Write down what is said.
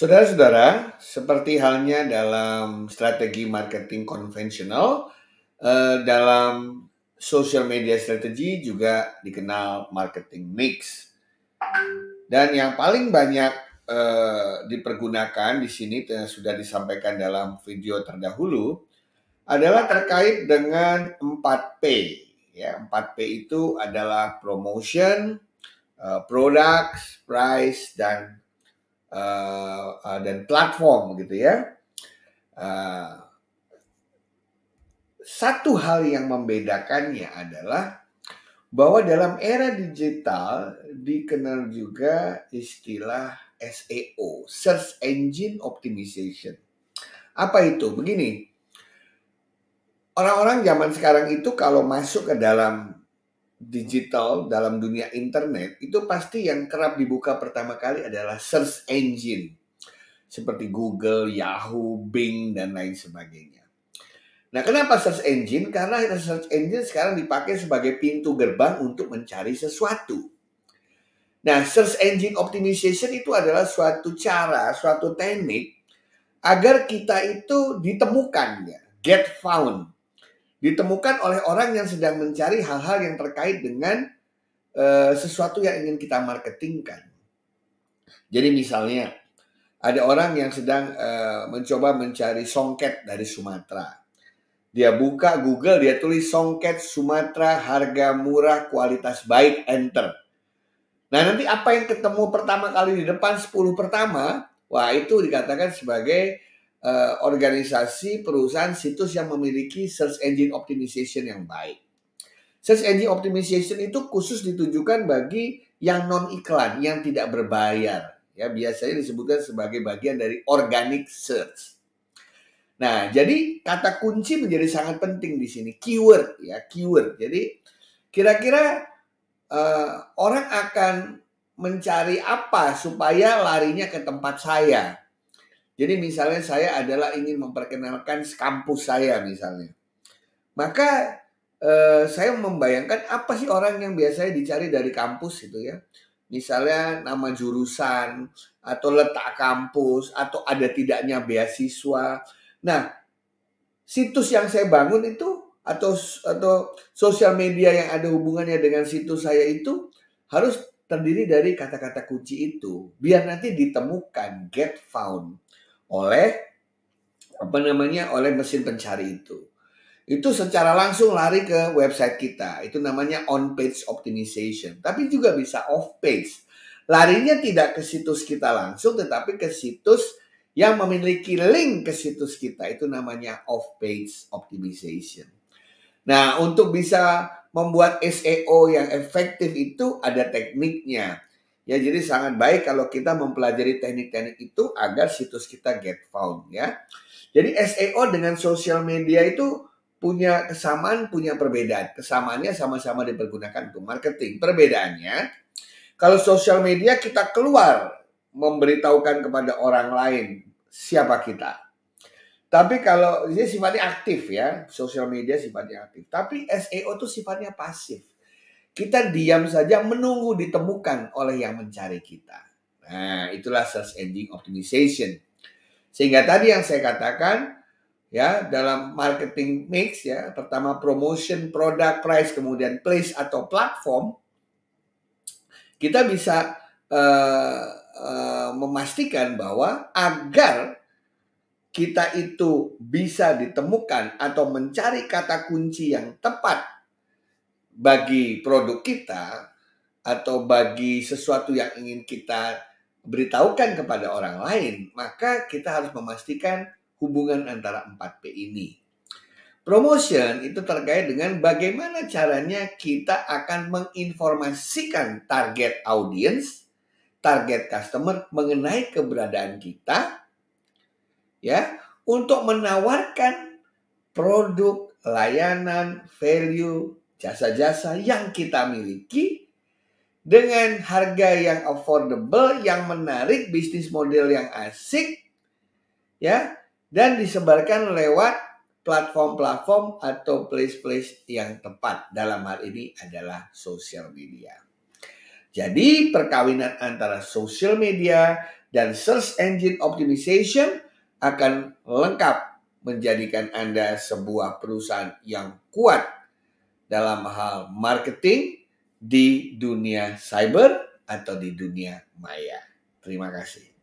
Saudara-saudara, seperti halnya dalam strategi marketing konvensional, eh, dalam social media strategy juga dikenal marketing mix. Dan yang paling banyak eh, dipergunakan di sini yang sudah disampaikan dalam video terdahulu adalah terkait dengan 4P. Ya, 4P itu adalah promotion, eh, products, price, dan uh, uh, dan platform gitu ya. Uh, satu hal yang membedakannya adalah bahwa dalam era digital dikenal juga istilah SEO, Search Engine Optimization. Apa itu? Begini, orang-orang zaman sekarang itu kalau masuk ke dalam digital dalam dunia internet itu pasti yang kerap dibuka pertama kali adalah search engine seperti Google, Yahoo, Bing dan lain sebagainya. Nah, kenapa search engine? Karena search engine sekarang dipakai sebagai pintu gerbang untuk mencari sesuatu. Nah, search engine optimization itu adalah suatu cara, suatu teknik agar kita itu ditemukan ya, get found ditemukan oleh orang yang sedang mencari hal-hal yang terkait dengan e, sesuatu yang ingin kita marketingkan. Jadi misalnya ada orang yang sedang e, mencoba mencari songket dari Sumatera. Dia buka Google, dia tulis songket Sumatera harga murah kualitas baik enter. Nah nanti apa yang ketemu pertama kali di depan 10 pertama, wah itu dikatakan sebagai uh, organisasi perusahaan situs yang memiliki search engine optimization yang baik. Search engine optimization itu khusus ditujukan bagi yang non iklan, yang tidak berbayar. Ya, biasanya disebutkan sebagai bagian dari organic search. Nah, jadi kata kunci menjadi sangat penting di sini, keyword ya, keyword. Jadi kira-kira uh, orang akan mencari apa supaya larinya ke tempat saya jadi misalnya saya adalah ingin memperkenalkan kampus saya misalnya. Maka eh, saya membayangkan apa sih orang yang biasanya dicari dari kampus gitu ya. Misalnya nama jurusan atau letak kampus atau ada tidaknya beasiswa. Nah, situs yang saya bangun itu atau atau sosial media yang ada hubungannya dengan situs saya itu harus terdiri dari kata-kata kunci itu biar nanti ditemukan get found oleh apa namanya oleh mesin pencari itu. Itu secara langsung lari ke website kita. Itu namanya on page optimization. Tapi juga bisa off page. Larinya tidak ke situs kita langsung tetapi ke situs yang memiliki link ke situs kita itu namanya off page optimization. Nah, untuk bisa membuat SEO yang efektif itu ada tekniknya. Ya, jadi sangat baik kalau kita mempelajari teknik-teknik itu agar situs kita get found ya. Jadi SEO dengan social media itu punya kesamaan, punya perbedaan. Kesamaannya sama-sama dipergunakan untuk marketing. Perbedaannya, kalau social media kita keluar memberitahukan kepada orang lain siapa kita. Tapi kalau ini sifatnya aktif ya, social media sifatnya aktif. Tapi SEO itu sifatnya pasif kita diam saja menunggu ditemukan oleh yang mencari kita. Nah, itulah search engine optimization. Sehingga tadi yang saya katakan ya dalam marketing mix ya, pertama promotion, product, price, kemudian place atau platform kita bisa uh, uh, memastikan bahwa agar kita itu bisa ditemukan atau mencari kata kunci yang tepat bagi produk kita atau bagi sesuatu yang ingin kita beritahukan kepada orang lain, maka kita harus memastikan hubungan antara 4P ini. Promotion itu terkait dengan bagaimana caranya kita akan menginformasikan target audience, target customer mengenai keberadaan kita ya, untuk menawarkan produk, layanan, value jasa-jasa yang kita miliki dengan harga yang affordable, yang menarik, bisnis model yang asik, ya, dan disebarkan lewat platform-platform atau place-place yang tepat. Dalam hal ini adalah sosial media. Jadi perkawinan antara sosial media dan search engine optimization akan lengkap menjadikan Anda sebuah perusahaan yang kuat dalam hal marketing di dunia cyber atau di dunia maya. Terima kasih.